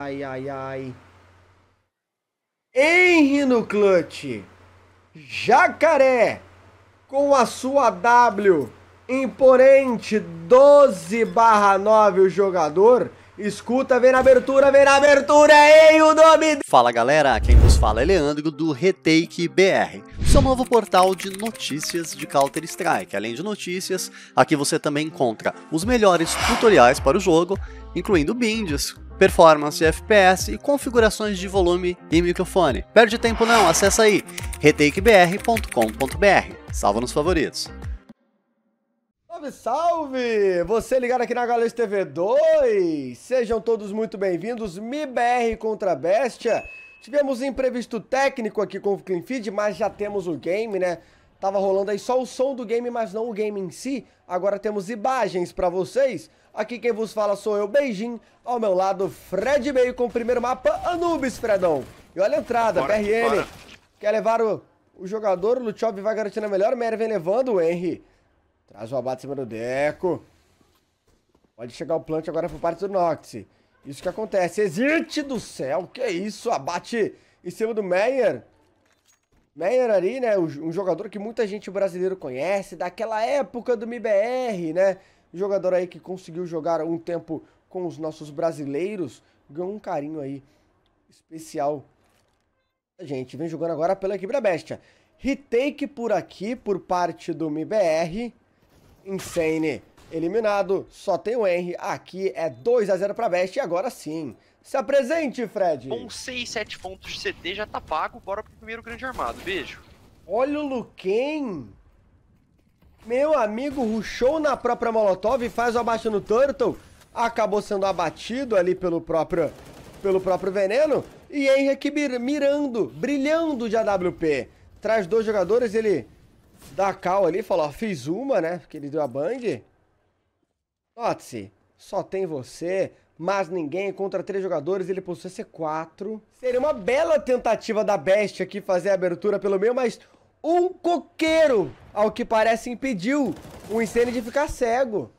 Ai, ai, ai. Henry no clutch. Jacaré com a sua W imponente 12 barra 9 o jogador. Escuta, vem na abertura, vem na abertura, é ei o nome de... Fala galera, quem vos fala é Leandro do Retake BR, seu novo portal de notícias de Counter Strike. Além de notícias, aqui você também encontra os melhores tutoriais para o jogo, incluindo binds, performance, FPS e configurações de volume e microfone. Perde tempo não, acessa aí retakebr.com.br. Salva nos favoritos. Salve, salve! Você ligado aqui na Galês TV 2! Sejam todos muito bem-vindos, MIBR contra Bestia. Tivemos imprevisto técnico aqui com o Clean Feed, mas já temos o game, né? Tava rolando aí só o som do game, mas não o game em si. Agora temos imagens para vocês. Aqui quem vos fala sou eu, Beijing. Ao meu lado, Fred Meio com o primeiro mapa, Anubis, Fredão. E olha a entrada, bora, BRN. Bora. Quer levar o, o jogador, o Luchov vai garantindo a melhor. Mery vem levando, o Henry. Traz o abate em cima do Deco. Pode chegar o plant agora por parte do Nox. Isso que acontece. Existe do céu, que isso, abate em cima do Meyer. Meyer ali, né, um jogador que muita gente brasileiro conhece, daquela época do MBR, né? Jogador aí que conseguiu jogar um tempo com os nossos brasileiros, ganhou um carinho aí especial. A gente vem jogando agora pela equipe da Bestia. Retake por aqui, por parte do MBR. Insane eliminado, só tem o Henry. Aqui é 2 a 0 para a Bestia e agora sim. Se apresente, Fred. Com 6, 7 pontos de CT já tá pago. Bora pro primeiro grande armado. Beijo. Olha o Luquen. Meu amigo ruxou na própria Molotov e faz o abaixo no Turtle. Acabou sendo abatido ali pelo próprio, pelo próprio veneno. E Henrique mirando, brilhando de AWP. Traz dois jogadores, ele dá a cal ali, falou, ó, fiz uma, né? Porque ele deu a bang. Totsi, só tem você mas ninguém. É contra três jogadores, ele possui C4. Seria uma bela tentativa da Best aqui fazer a abertura pelo meio, mas um coqueiro, ao que parece, impediu o incêndio de ficar cego.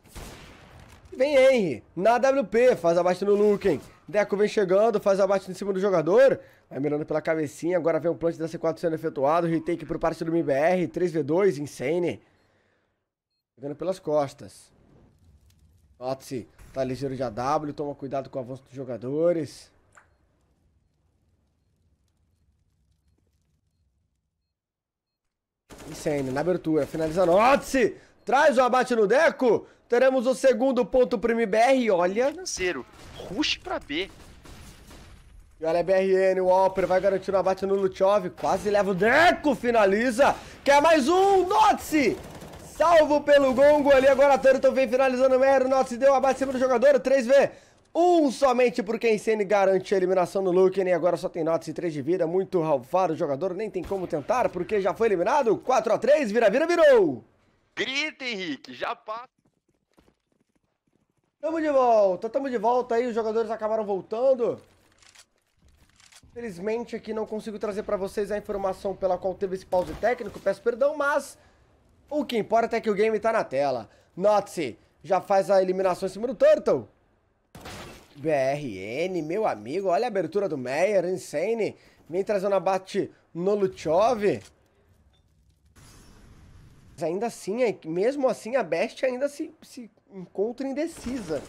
Vem Henry, na WP, faz abate no Luken. Deco vem chegando, faz abate em cima do jogador. Vai mirando pela cabecinha, agora vem o um plant da C4 sendo efetuado. Retake por parte do MBR, 3v2, Insane. Chegando pelas costas. Otzi Tá ligeiro de AW, toma cuidado com o avanço dos jogadores. Insane, na abertura, finalizando. Otse! Traz o abate no Deco! Teremos o segundo ponto pro MBR, olha... Financeiro, rush pra B. E olha a BRN, o Alper vai garantir o abate no Luchov. Quase leva o Deco, finaliza. Quer mais um, Notse! Salvo pelo Gongo ali, agora Toruton vem finalizando o Mero. Nossa, deu a base do jogador, 3v. Um somente porque a Insane garante a eliminação no Luke, nem né? agora só tem notas e 3 de vida, muito ralfado o jogador, nem tem como tentar, porque já foi eliminado. 4x3, vira, vira, virou! Grita, Henrique, já passa. Tamo de volta, tamo de volta aí, os jogadores acabaram voltando. Felizmente aqui não consigo trazer pra vocês a informação pela qual teve esse pause técnico, peço perdão, mas... O que importa é que o game tá na tela. Note-se, já faz a eliminação em cima do Turtle. BRN, meu amigo, olha a abertura do Meyer, insane. Vem trazendo abate no Luchov. Mas ainda assim, é mesmo assim, a Best ainda se, se encontra indecisa.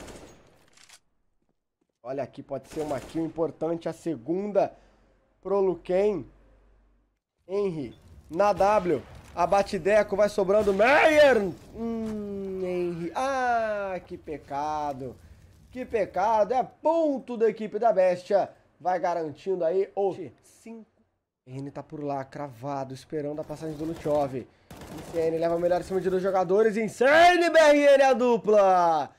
Olha aqui, pode ser uma kill importante, a segunda pro Luken. Henry, na W. Deco, vai sobrando. Meyer! Hum, Henry. Ah, que pecado. Que pecado. É ponto da equipe da Bestia. Vai garantindo aí o cinco, N tá por lá, cravado, esperando a passagem do Luchov. Incene leva o melhor em cima de dois jogadores. Incene, BRN a dupla!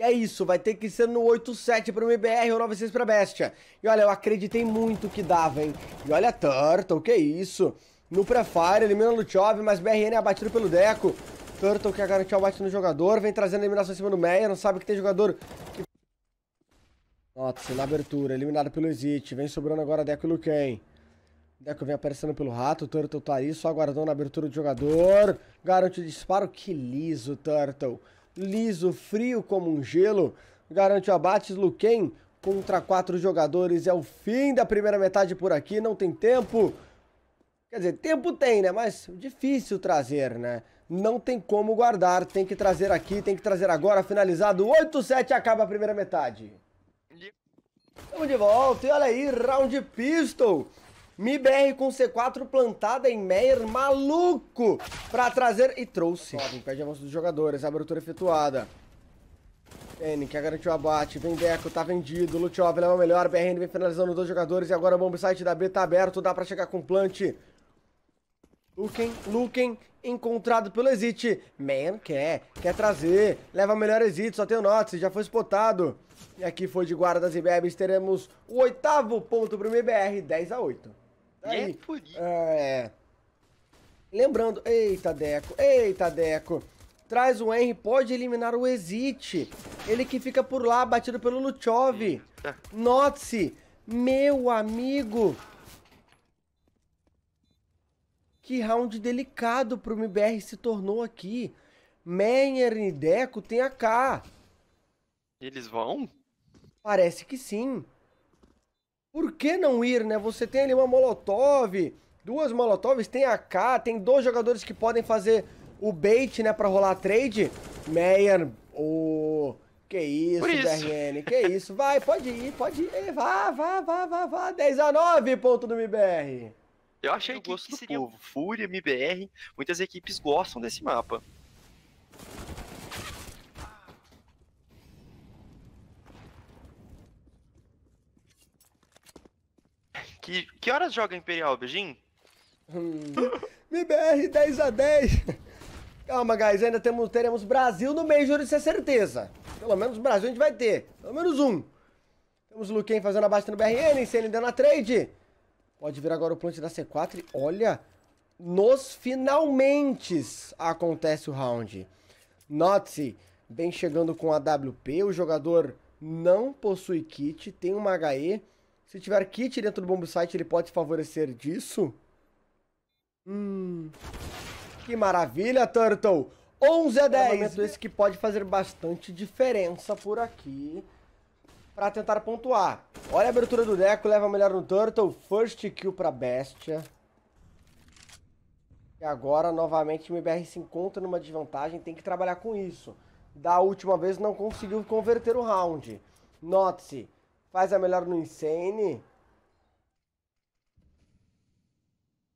é isso, vai ter que ser no 8-7 para o MBR ou 9-6 pra Bestia. E olha, eu acreditei muito que dava, hein? E olha, Turtle, que isso? no pré-fire, elimina o Luchov, mas BRN é abatido pelo Deco. Turtle quer garantir o abate no jogador, vem trazendo eliminação em cima do Meia, não sabe que tem jogador que... Nossa, na abertura, eliminado pelo Exit, vem sobrando agora Deco e Luquen. Deco vem aparecendo pelo rato, o Turtle tá aí só aguardando na abertura do jogador. Garante o disparo, que liso, Turtle. Liso, frio como um gelo. Garante o abate, Luquen contra quatro jogadores. É o fim da primeira metade por aqui, não tem tempo. Quer dizer, tempo tem, né? Mas difícil trazer, né? Não tem como guardar, tem que trazer aqui, tem que trazer agora. Finalizado 8-7, acaba a primeira metade. Estamos de volta e olha aí, round pistol. MIBR com C4 plantada em Meyer, maluco, pra trazer e trouxe. Pede perde avanço dos jogadores, abertura efetuada. N, que garantiu o abate, vem Deco, tá vendido, Lutiov leva o melhor, BRN vem finalizando dois jogadores e agora o bomb site da B tá aberto, dá pra chegar com plant. Luken, Luken, encontrado pelo Exit. Man quer, quer trazer, leva o melhor Exit, só tem o Notice, já foi spotado. E aqui foi de guardas e bebes, teremos o oitavo ponto pro MBR, 10 a 8. Tá é aí, é, é... Lembrando, eita Deco, eita Deco. Traz o Henry, pode eliminar o Exit. Ele que fica por lá, batido pelo Luchov. Notice, meu amigo que round delicado para o MBR se tornou aqui. Meyer e Deco tem a K. Eles vão? Parece que sim. Por que não ir, né? Você tem ali uma Molotov, duas Molotovs, tem a K, tem dois jogadores que podem fazer o bait, né, para rolar trade. Meyer, o... Oh, que isso, isso. DRN, que isso. Vai, pode ir, pode ir. Vá, vá, vá, vá, vá. 10 a 9, ponto do MBR. Eu achei eu que, gosto que do seria... povo. Fúria, MBR, muitas equipes gostam desse mapa. Que, que horas joga Imperial, Beijinho? Hum, MBR 10 a 10 Calma, guys, ainda temos, teremos Brasil no Major, isso é certeza. Pelo menos Brasil a gente vai ter. Pelo menos um. Temos o Luquen fazendo a baixa no BRN, CN dando a trade. Pode vir agora o plant da C4. Olha, nos finalmente acontece o round. Note-se bem chegando com a WP. O jogador não possui kit, tem uma HE. Se tiver kit dentro do bombo site, ele pode favorecer disso? Hum. Que maravilha, Turtle! 11 a 10! Esse que pode fazer bastante diferença por aqui para tentar pontuar. Olha a abertura do Deco, leva a melhor no Turtle, first kill para Bestia. E agora, novamente, o MBR se encontra numa desvantagem, tem que trabalhar com isso. Da última vez não conseguiu converter o round. Note-se, faz a melhor no Insane.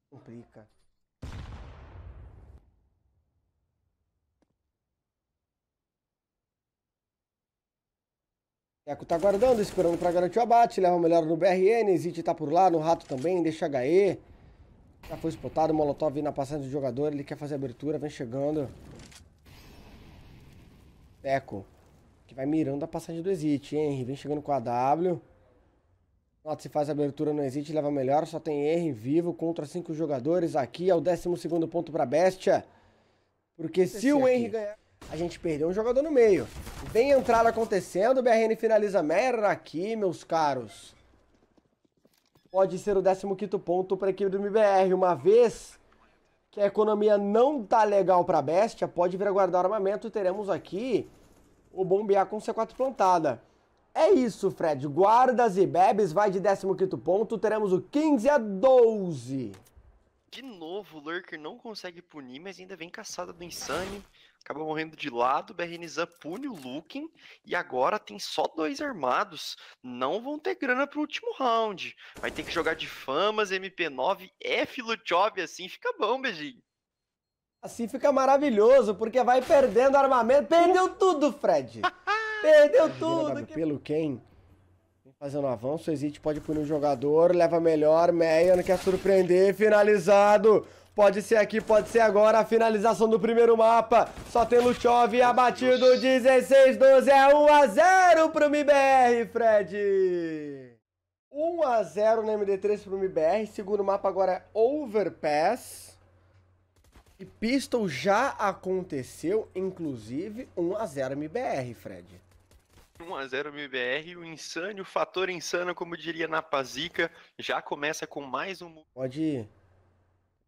Complica. Eco tá guardando, esperando para garantir o abate, leva melhor no BRN, Zit tá por lá, no rato também, deixa HE. Já foi spotado, Molotov na passagem do jogador, ele quer fazer abertura, vem chegando. Eco, que vai mirando a passagem do Exit, Henry, vem chegando com a W. Nota se faz abertura no Exit, leva melhor, só tem Henry vivo contra cinco jogadores aqui, é o 12 ponto para Bestia. Porque se o é Henry ganhar a gente perdeu um jogador no meio. Vem entrada acontecendo, o BRN finaliza merda aqui, meus caros. Pode ser o 15º ponto para a equipe do MBR, uma vez que a economia não tá legal para a Bestia, pode vir a guardar armamento e teremos aqui o bombear com C4 plantada. É isso, Fred. Guardas e Bebes vai de 15º ponto, teremos o 15 a 12. De novo, o Lurker não consegue punir, mas ainda vem caçada do Insane acaba morrendo de lado, Berrenizan pune o Lukin, e agora tem só dois armados, não vão ter grana pro último round, vai ter que jogar de famas, MP9, F Luchov, assim fica bom, beijinho. Assim fica maravilhoso, porque vai perdendo armamento, perdeu uh! tudo, Fred! perdeu tudo! Que... Pelo quem? Fazendo avanço, o Exit pode punir o jogador, leva melhor, Meion quer surpreender, finalizado! Pode ser aqui, pode ser agora. A finalização do primeiro mapa. Só tem Luchov abatido. 16, 12. É 1 a 0 pro MBR, Fred. 1 a 0 na MD3 pro MBR. Segundo mapa agora é Overpass. E Pistol já aconteceu, inclusive 1 a 0 MBR, Fred. 1x0 MBR, o insano, o fator insano, como diria na Pazica, já começa com mais um. Pode ir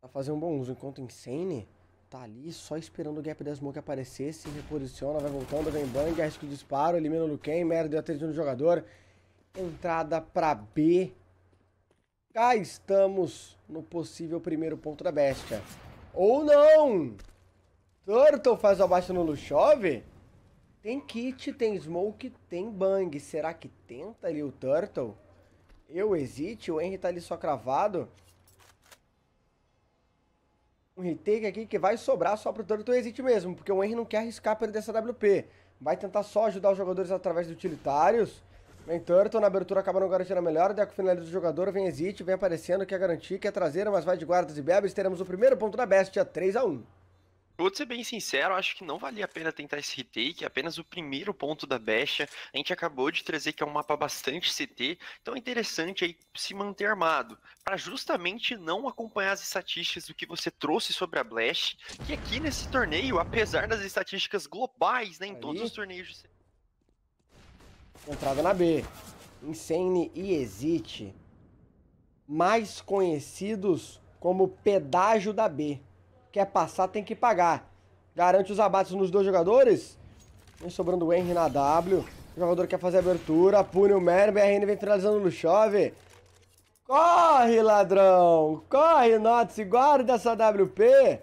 a fazer um bom uso. Enquanto Insane tá ali só esperando o gap da Smoke aparecer, se reposiciona, vai voltando, vem bang, arrisca o disparo, elimina o Luquen, merda, deu atenção no jogador. Entrada pra B. Cá estamos no possível primeiro ponto da bestia. Ou não! Turtle faz o abaixo no Luchov? Tem kit, tem smoke, tem bang. Será que tenta ali o Turtle? Eu hesite, o Henry tá ali só cravado um retake aqui que vai sobrar só pro Turtle Exit mesmo, porque o Henry não quer arriscar perder essa WP. Vai tentar só ajudar os jogadores através de utilitários. Vem Turtle, na abertura acaba não garantindo a melhor, Deco finaliza o jogador, vem Exit, vem aparecendo, quer garantir, quer trazer, mas vai de guardas e bebes. Teremos o primeiro ponto da besta 3x1. Vou ser bem sincero, acho que não valia a pena tentar esse retake, é apenas o primeiro ponto da becha. A gente acabou de trazer que é um mapa bastante CT, então é interessante aí se manter armado, para justamente não acompanhar as estatísticas do que você trouxe sobre a Blast, que aqui nesse torneio, apesar das estatísticas globais, né, em aí. todos os torneios de Entrada na B. Insane e Exit, mais conhecidos como pedágio da B. Quer passar, tem que pagar. Garante os abates nos dois jogadores. Vem sobrando o Henry na W. O jogador quer fazer a abertura. Pune o Mer. BRN vem finalizando no chove. Corre, ladrão! Corre, Notz! Guarda essa WP!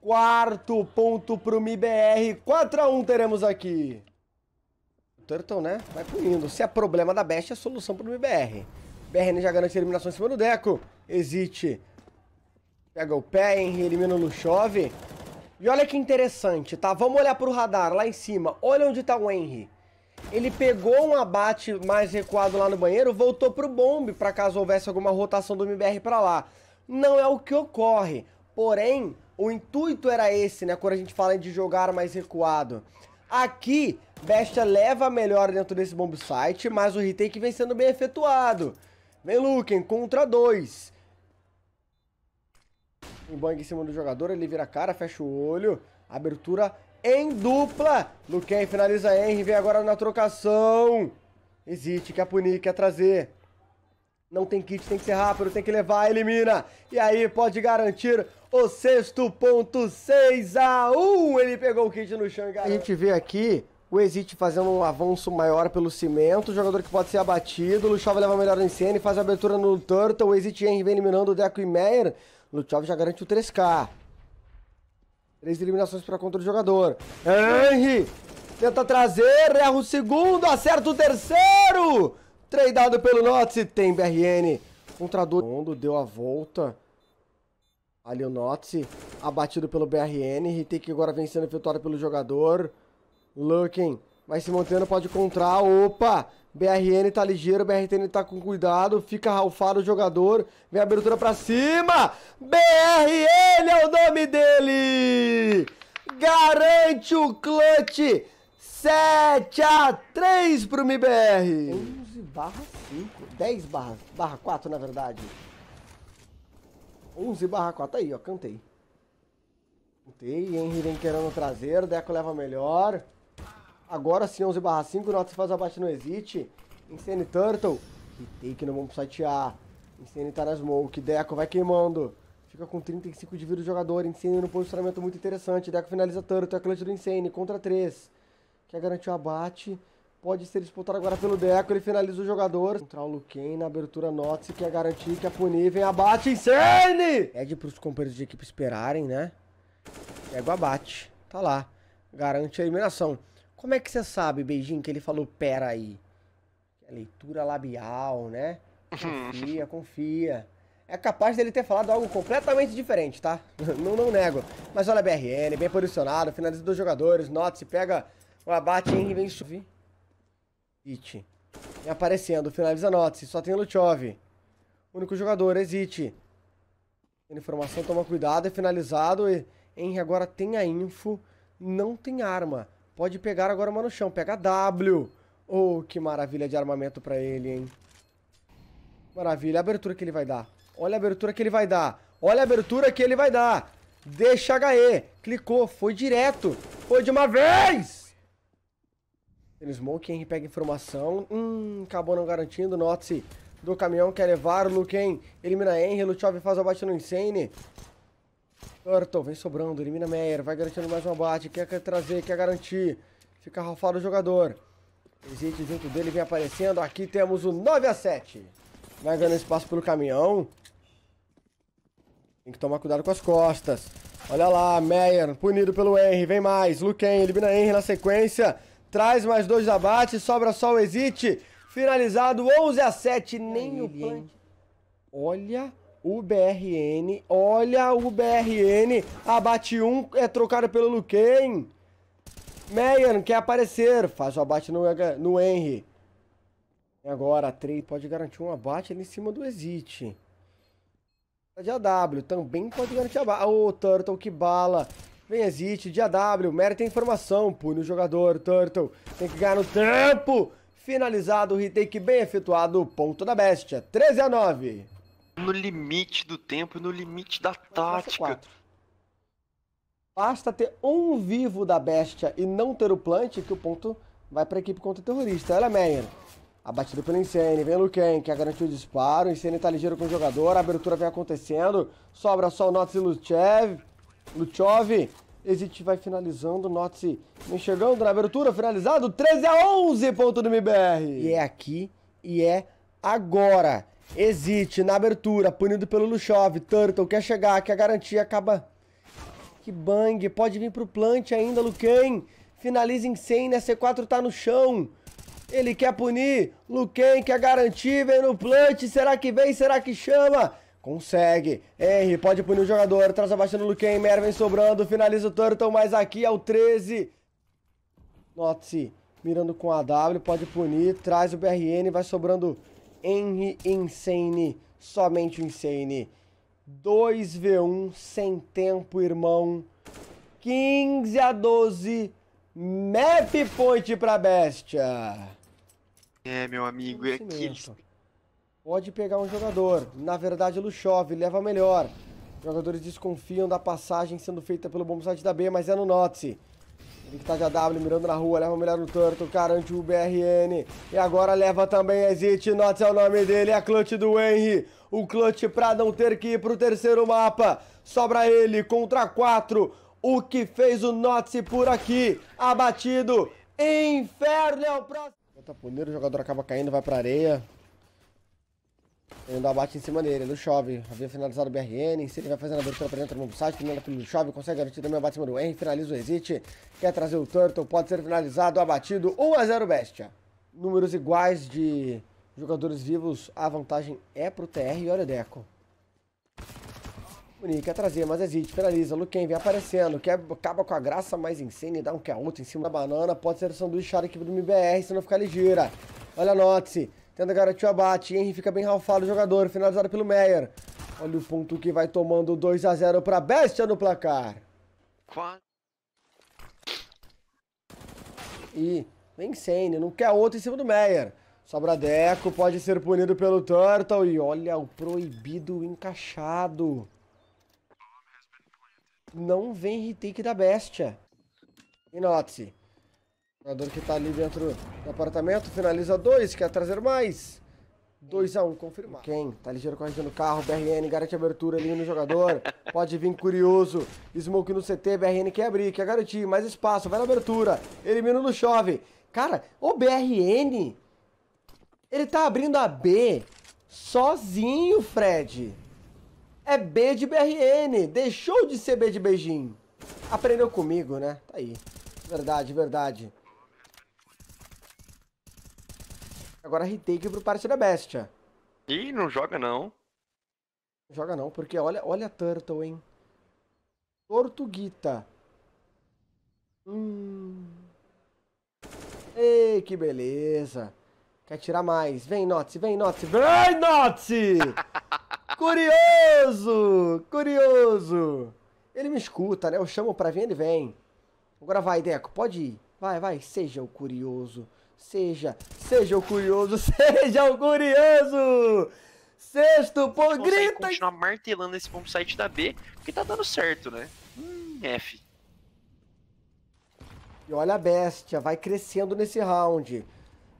Quarto ponto pro MIBR. 4x1 teremos aqui. O Turtle, né? Vai punindo. Se é problema da Best, é solução pro MIBR. BRN já garante a eliminação em cima do Deco. Existe. Pega o pé, Henry, elimina o Luchov. E olha que interessante, tá? Vamos olhar pro radar lá em cima. Olha onde tá o Henry. Ele pegou um abate mais recuado lá no banheiro, voltou pro bombe para caso houvesse alguma rotação do MBR para lá. Não é o que ocorre. Porém, o intuito era esse, né? Quando a gente fala de jogar mais recuado. Aqui, Bestia leva a melhor dentro desse bombsite, mas o retake vem sendo bem efetuado. Vem Luken contra dois um bang em cima do jogador, ele vira a cara, fecha o olho. Abertura em dupla. Luquen finaliza Henry, vem agora na trocação. Existe que a quer trazer. Não tem kit, tem que ser rápido, tem que levar, elimina. E aí pode garantir o sexto ponto 6 a 1. Ele pegou o kit no chão A gente vê aqui o Exit fazendo um avanço maior pelo cimento, o jogador que pode ser abatido, o Luchava leva melhor em cena e faz a abertura no Turtle, o Exit Henry vem eliminando o Deco e Meyer. Luchov já garante o 3K. Três eliminações para contra o jogador. Henry! Tenta trazer, erra o segundo, acerta o terceiro! Tradado pelo Notsy tem BRN. Contra do deu a volta. Ali o Notsy abatido pelo BRN. Retake agora vencendo efetuado pelo jogador. Looking, vai se mantendo, pode encontrar. Opa! BRN tá ligeiro, BRTN tá com cuidado, fica ralfado o jogador, vem a abertura pra cima! BRN é o nome dele! Garante o clutch! 7 a 3 pro MIBR! 11 barra 5, 10 barra, barra 4 na verdade. 11 barra 4, tá aí ó, cantei. Cantei, Henry vem querendo o traseiro, Deco leva melhor. Agora sim, 11 barra 5, Nautilus faz abate no exit. Insane Turtle e Take não vamos sitear. Insane tá na smoke, Deco vai queimando. Fica com 35 de vida o jogador, Insane no posicionamento muito interessante. Deco finaliza Turtle, é clutch do Insane, contra 3. Quer garantir o abate. Pode ser disputado agora pelo Deco, ele finaliza o jogador. Contra o Luquen na abertura Notse, quer garantir que a Puni vem, abate, Insane! Pede pros companheiros de equipe esperarem, né? Pega o abate, tá lá. Garante a eliminação. Como é que você sabe, Beijinho, que ele falou pera aí? É leitura labial, né? Confia, confia. É capaz dele ter falado algo completamente diferente, tá? não, não nego. Mas olha a bem posicionado, finaliza dos jogadores, nota, se pega o abate e vem subir. It. Vem aparecendo, finaliza Notse, só tem Luchov. Único jogador, Exit. Tendo informação, toma cuidado, é finalizado. E Henry agora tem a info, não tem arma. Pode pegar agora uma no chão. Pega W. Oh, que maravilha de armamento pra ele, hein? Maravilha. A abertura que ele vai dar. Olha a abertura que ele vai dar. Olha a abertura que ele vai dar. Deixa HE. Clicou. Foi direto. Foi de uma vez. Ele smoke, Henry pega informação. Hum, acabou não garantindo. Note-se do caminhão quer levar. Luquen elimina Henry. Luchov faz o abate no Insane. Turtle vem sobrando, elimina Meyer, vai garantindo mais um abate, quer trazer, quer garantir. Fica ralfado o jogador. Existe junto dele, vem aparecendo. Aqui temos o 9 a 7 Vai ganhando espaço pelo caminhão. Tem que tomar cuidado com as costas. Olha lá, Meyer, punido pelo Henry. Vem mais, Luquen, elimina Henry na sequência. Traz mais dois abates, sobra só o Exit. Finalizado, 11 a 7 Nem é o plant. Olha BRN, Olha o BRN, Abate 1 um, é trocado pelo Luquen. Meian, quer aparecer. Faz o abate no, no Henry. Agora, 3 pode garantir um abate ali em cima do Exit. De AW também pode garantir abate. Ô, oh, Turtle, que bala. Vem, Exit, de AW. Mérito informação. Pune o jogador, Turtle. Tem que ganhar no tempo. Finalizado o retake bem efetuado. Ponto da bestia. 13 a 9. No limite do tempo e no limite da tática. Basta ter um vivo da bestia e não ter o plant que o ponto vai para a equipe contra-terrorista. Olha é Meyer. Abatido pelo Insane, vem Luquen, que garantiu o disparo. O Insane tá ligeiro com o jogador, a abertura vem acontecendo. Sobra só o Nots e Luchev. Luchov. Exit vai finalizando, Nots vem chegando na abertura, finalizado. 13 a 11, ponto do MBR. E é aqui e é agora. Exit na abertura, punido pelo Luchov. Turtle quer chegar, que a garantia acaba... Que bang, pode vir pro plant ainda, Luquen. Finaliza em 100, né? C4 tá no chão. Ele quer punir. Luquen quer garantir, vem no plant. Será que vem? Será que chama? Consegue. R pode punir o jogador. Traz abaixo no Luquen. Mervin sobrando. Finaliza o Turtle, mas aqui é o 13. Note-se. Mirando com a W, pode punir. Traz o BRN, vai sobrando... Henry Insane, somente o Insane. 2v1 sem tempo, irmão. 15 a 12. Map point pra Bestia. É, meu amigo, é aquilo. Pode pegar um jogador. Na verdade, ele chove, leva melhor. Jogadores desconfiam da passagem sendo feita pelo bom da B, mas é no Notse. Link tá AW, mirando na rua, leva a mulher do turtle, garante o BRN. E agora leva também a Zit, Notes é o nome dele, é a clutch do Henry. O clutch pra não ter que ir pro terceiro mapa. Sobra ele contra quatro O que fez o Notse por aqui? Abatido. Inferno é o próximo. o jogador acaba caindo, vai pra areia. Ele dá um bate em cima dele, não chove. Havia finalizado o BRN, se ele vai fazendo a abertura pra dentro, no site, finaliza pelo chove, consegue garantir também o bate em cima do Henry, finaliza o Exit, quer trazer o Turtle, pode ser finalizado, abatido, 1x0 Bestia. Números iguais de jogadores vivos, a vantagem é pro TR e olha o Deco. Muni quer trazer, mas exit, finaliza, Luquen vem aparecendo, quer, acaba com a graça, mas Insane dá um que a outro em cima da banana, pode ser sanduíche a equipe do MBR, se não ficar ligeira. Olha a Notse, Tenta garantir o abate. Henry fica bem ralfado o jogador. Finalizado pelo Meyer. Olha o ponto que vai tomando 2 a 0 para Bestia no placar. E vem Sane. Não quer outro em cima do Meyer. Sobra Deco. Pode ser punido pelo Turtle. E olha o proibido encaixado. Não vem retake da Bestia. E note-se. Jogador que tá ali dentro do apartamento, finaliza dois, quer trazer mais. 2x1, um, confirmado. Quem? Tá ligeiro correndo no carro, BRN garante abertura ali no jogador. Pode vir curioso. Smoke no CT, BRN quer abrir, quer garantir, mais espaço, vai na abertura. Elimina no chove. Cara, o BRN, ele tá abrindo a B sozinho, Fred. É B de BRN, deixou de ser B de beijinho. Aprendeu comigo, né? Tá aí. Verdade, verdade. Agora retake pro parte da bestia. Ih, não joga não. Joga não, porque olha, olha a Turtle, hein? Tortuguita. Hum. Ei, que beleza. Quer tirar mais? Vem, Notse, vem, Notse. Vem, Notse! curioso! Curioso! Ele me escuta, né? Eu chamo pra vir, ele vem. Agora vai, Deco, pode ir. Vai, vai, seja o curioso. Seja, seja o curioso, seja o curioso! Sexto, pô, grita! continuar martelando esse bom site da B, porque tá dando certo, né? Hum, F. E olha a bestia, vai crescendo nesse round.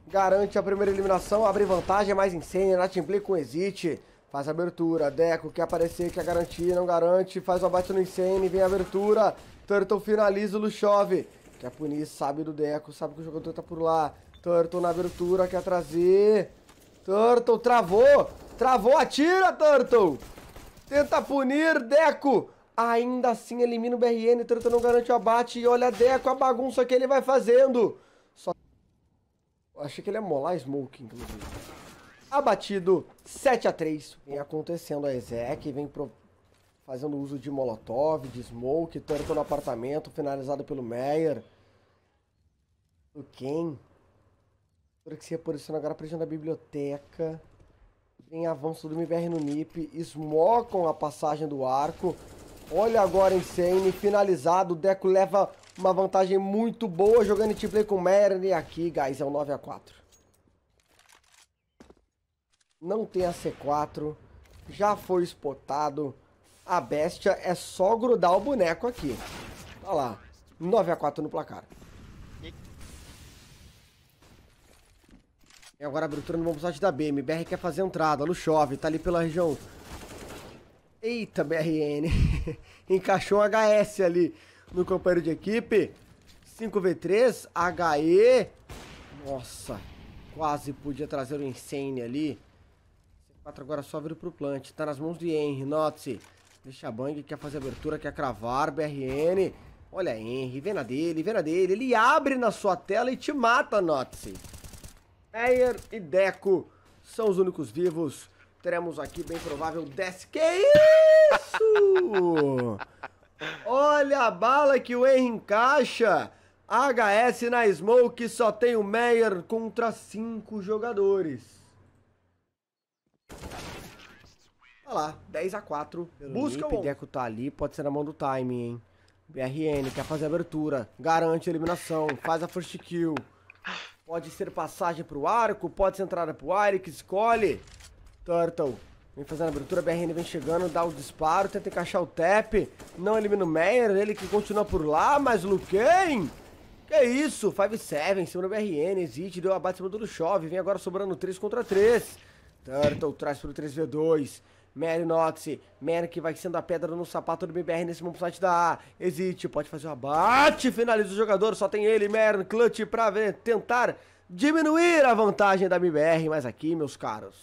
Garante a primeira eliminação, abre vantagem, mais incêndio, na play com exit. Faz abertura, Deco quer aparecer, quer garantir, não garante, faz o abate no incêndio, vem a abertura. Turtle finaliza, o Luchove. Quer é punir, sabe do Deco, sabe que o jogador tá por lá. Turtle na abertura, quer trazer. Turtle travou. Travou, atira, Turtle. Tenta punir, Deco. Ainda assim elimina o BRN, Turtle não garante o abate. E olha, Deco, a bagunça que ele vai fazendo. Só... Achei que ele ia é molar Smoke, inclusive. Abatido, 7x3. Vem acontecendo a Ezek, vem pro... fazendo uso de Molotov, de Smoke, Turtle no apartamento, finalizado pelo Meyer. O Ken... Leitura que se reposiciona agora para na biblioteca. Vem avanço do MBR no NIP. Esmocam a passagem do arco. Olha agora Insane. Finalizado. O Deco leva uma vantagem muito boa jogando em team play com Merlin aqui, guys. É um 9x4. Não tem a C4. Já foi spotado. A bestia é só grudar o boneco aqui. Olha tá lá. 9x4 no placar. Tem é, agora abertura no bom site da BM. BR quer fazer entrada, chove, tá ali pela região. Eita, BRN. Encaixou um HS ali no companheiro de equipe. 5v3, HE. Nossa, quase podia trazer o um Insane ali. C4 agora só vira pro plant. Tá nas mãos de Henry, note-se. Deixa a Bang, quer fazer abertura, quer cravar, BRN. Olha, Henry, vem na dele, vem na dele. Ele abre na sua tela e te mata, note-se. Meyer e Deco são os únicos vivos. Teremos aqui, bem provável, 10. Que isso! Olha a bala que o Henry encaixa. HS na Smoke só tem o Meyer contra 5 jogadores. Olha lá, 10 a 4 Busca o... Deco tá ali, pode ser na mão do timing, hein? BRN quer fazer abertura, garante a eliminação, faz a first kill. Pode ser passagem pro arco, pode ser entrada pro Eric, escolhe. Turtle. Vem fazendo a abertura, BRN vem chegando, dá o disparo, tenta encaixar o tap. Não elimina o Meyer, ele que continua por lá, mas o Luquen... Que isso, 5-7, em cima do BRN, existe, deu abate em cima do Chove, vem agora sobrando 3 contra 3. Turtle traz pro 3v2. Mary Noxy, Mary que vai sendo a pedra no sapato do BBR nesse momento site da A. Existe, pode fazer o abate, finaliza o jogador, só tem ele, Mary Clutch pra ver, tentar diminuir a vantagem da BBR, mas aqui, meus caros,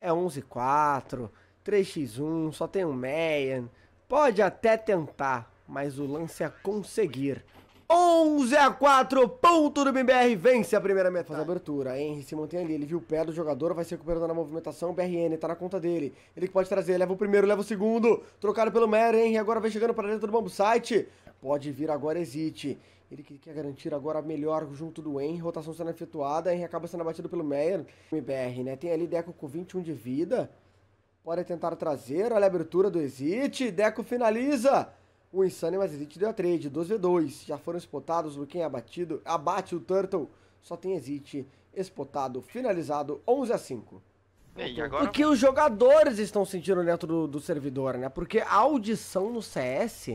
é 11-4, 3x1, só tem um Meian. Pode até tentar, mas o lance é conseguir. 11 a 4, ponto do BBR, vence a primeira meta. Faz a abertura, Henry se mantém ali, ele viu o pé do jogador, vai se recuperando na movimentação, BRN tá na conta dele. Ele que pode trazer, leva o primeiro, leva o segundo, trocado pelo Mer, Henry agora vem chegando para dentro do Bambu Site. Pode vir agora, existe. Ele quer garantir agora melhor junto do Henry, rotação sendo efetuada, Henry acaba sendo abatido pelo Meyer. MBR, né? Tem ali Deco com 21 de vida. Pode tentar trazer, olha a abertura do Exit, Deco finaliza. O Insane mais Exit deu a trade, 12 V2. Já foram spotados, Luquinha abatido, abate o Turtle. Só tem Exit espotado, finalizado, 11 a 5. O que os jogadores estão sentindo dentro do, do servidor, né? Porque a audição no CS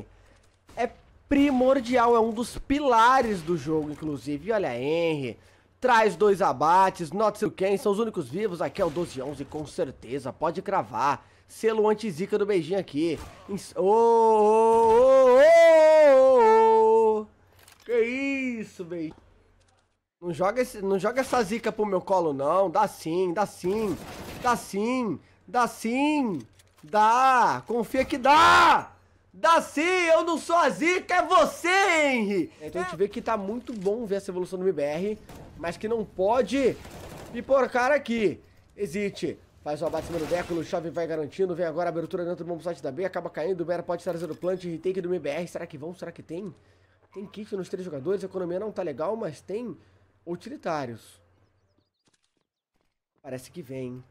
é primordial, é um dos pilares do jogo, inclusive. E olha, Henry, traz dois abates, not o quem, são os únicos vivos. Aqui é o 12-11, com certeza, pode cravar. Selo anti-zica do beijinho aqui. Ô, ô, ô, ô, Que isso, beijinho. Não joga, esse, não joga essa zica pro meu colo, não. Dá sim, dá sim. Dá sim, dá sim. Dá, confia que dá. Dá sim, eu não sou a zica, é você, Henry. É, então a gente é. vê que tá muito bom ver essa evolução do MBR, mas que não pode porcar aqui. Existe Faz o abate no Deco, o chove vai garantindo. Vem agora a abertura dentro do bom site da B, acaba caindo. O Bera pode estar o plant, retake do MBR. Será que vão? Será que tem? Tem kit nos três jogadores, a economia não tá legal, mas tem utilitários. Parece que vem.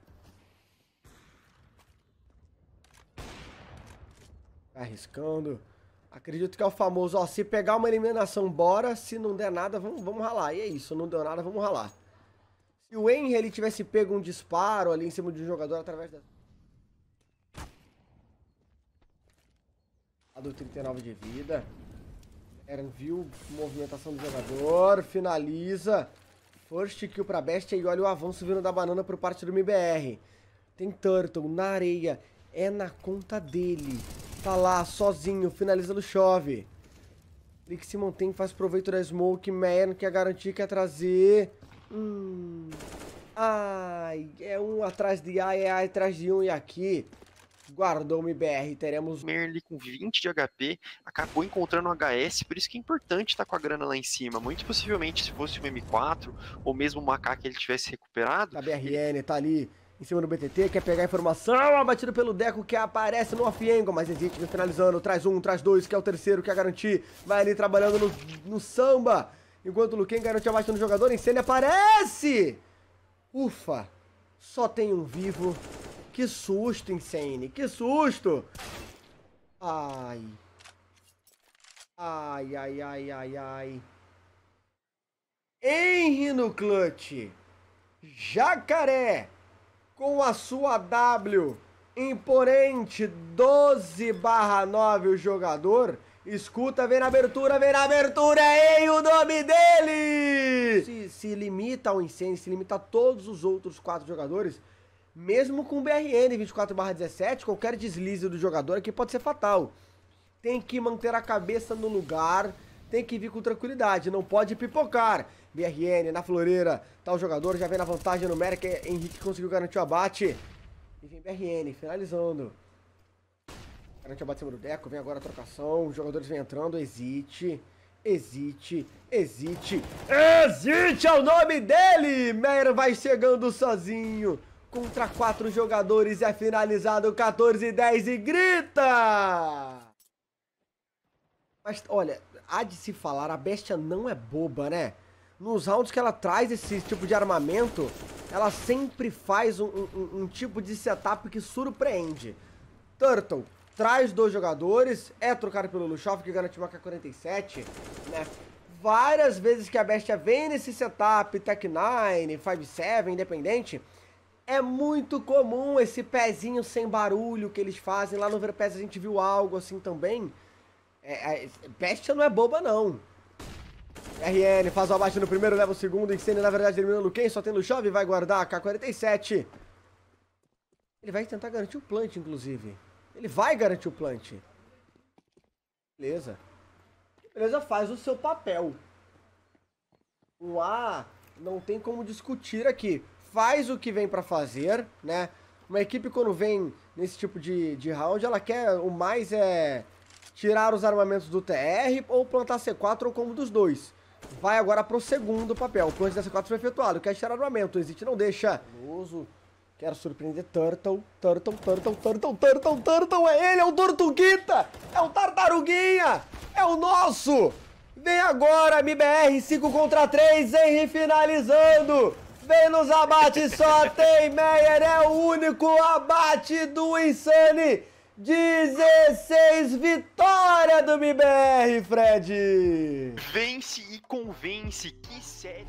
Tá arriscando. Acredito que é o famoso, ó, se pegar uma eliminação, bora. Se não der nada, vamos, vamos ralar. E é isso, não deu nada, vamos ralar se o Henry ele tivesse pego um disparo ali em cima de um jogador através da... do 39 de vida. Eren viu movimentação do jogador, finaliza. First kill pra besta e olha o avanço vindo da banana por parte do MBR. Tem Turtle na areia, é na conta dele. Tá lá, sozinho, finaliza no chove. Ele que se mantém, faz proveito da smoke, não quer garantir, quer trazer... Hum... Ai, é um atrás de A, é A atrás de um e aqui. Guardou-me BR, teremos Merle com 20 de HP, acabou encontrando um HS, por isso que é importante estar tá com a grana lá em cima. Muito possivelmente, se fosse um M4 ou mesmo um AK que ele tivesse recuperado. A tá BRN ele... tá ali em cima do BTT, quer pegar informação, abatido pelo Deco que aparece no afiengo mas existe finalizando, traz um, traz dois, que é o terceiro, que é garantir, vai ali trabalhando no, no samba, enquanto o Luquen garante a baixa no jogador, cena aparece! Ufa, só tem um vivo. Que susto, Insane, que susto! Ai. Ai, ai, ai, ai, ai. Henry no clutch. Jacaré com a sua W imponente 12 barra 9 o jogador Escuta, vem na abertura, vem na abertura, ei, o nome dele! Se, se limita ao incêndio, se limita a todos os outros quatro jogadores, mesmo com o BRN 24/17, qualquer deslize do jogador aqui pode ser fatal. Tem que manter a cabeça no lugar, tem que vir com tranquilidade, não pode pipocar. BRN na floreira, tá o jogador, já vem na vantagem numérica, Henrique conseguiu garantir o abate. E vem BRN, finalizando. Garante gente abate em cima do Deco, vem agora a trocação, os jogadores vêm entrando, existe, existe, existe, existe é o nome dele! Meyer vai chegando sozinho, contra quatro jogadores, é finalizado 14 e 10 e grita! Mas olha, há de se falar, a bestia não é boba, né? Nos rounds que ela traz esse tipo de armamento, ela sempre faz um, um, um tipo de setup que surpreende. Turtle, traz dois jogadores, é trocado pelo Luchov, que garante uma K47, né? Várias vezes que a Bestia vem nesse setup, Tech 9, 5-7, independente, é muito comum esse pezinho sem barulho que eles fazem. Lá no Verpes a gente viu algo assim também. É, é, Bestia não é boba, não. RN faz o abate no primeiro, leva o segundo. Incêndio, na verdade, elimina o quem? só tem Luchov, vai guardar a K-47. Ele vai tentar garantir o plant, inclusive. Ele vai garantir o plant. Beleza. Beleza, faz o seu papel. O A não tem como discutir aqui. Faz o que vem para fazer, né? Uma equipe quando vem nesse tipo de, de round, ela quer o mais é tirar os armamentos do TR ou plantar C4 ou combo dos dois. Vai agora pro segundo papel. O plant da C4 foi efetuado. Quer tirar armamento. O Exit não deixa. Luso. Quero surpreender Turtle, Turtle, Turtle, Turtle, Turtle, Turtle, é ele, é o Tortuguita! É o Tartaruguinha! É o nosso! Vem agora, MBR 5 contra 3, Henry finalizando! Vem nos abates, só tem Meyer, é o único abate do Insane! 16 vitória do MBR, Fred! Vence e convence, que série!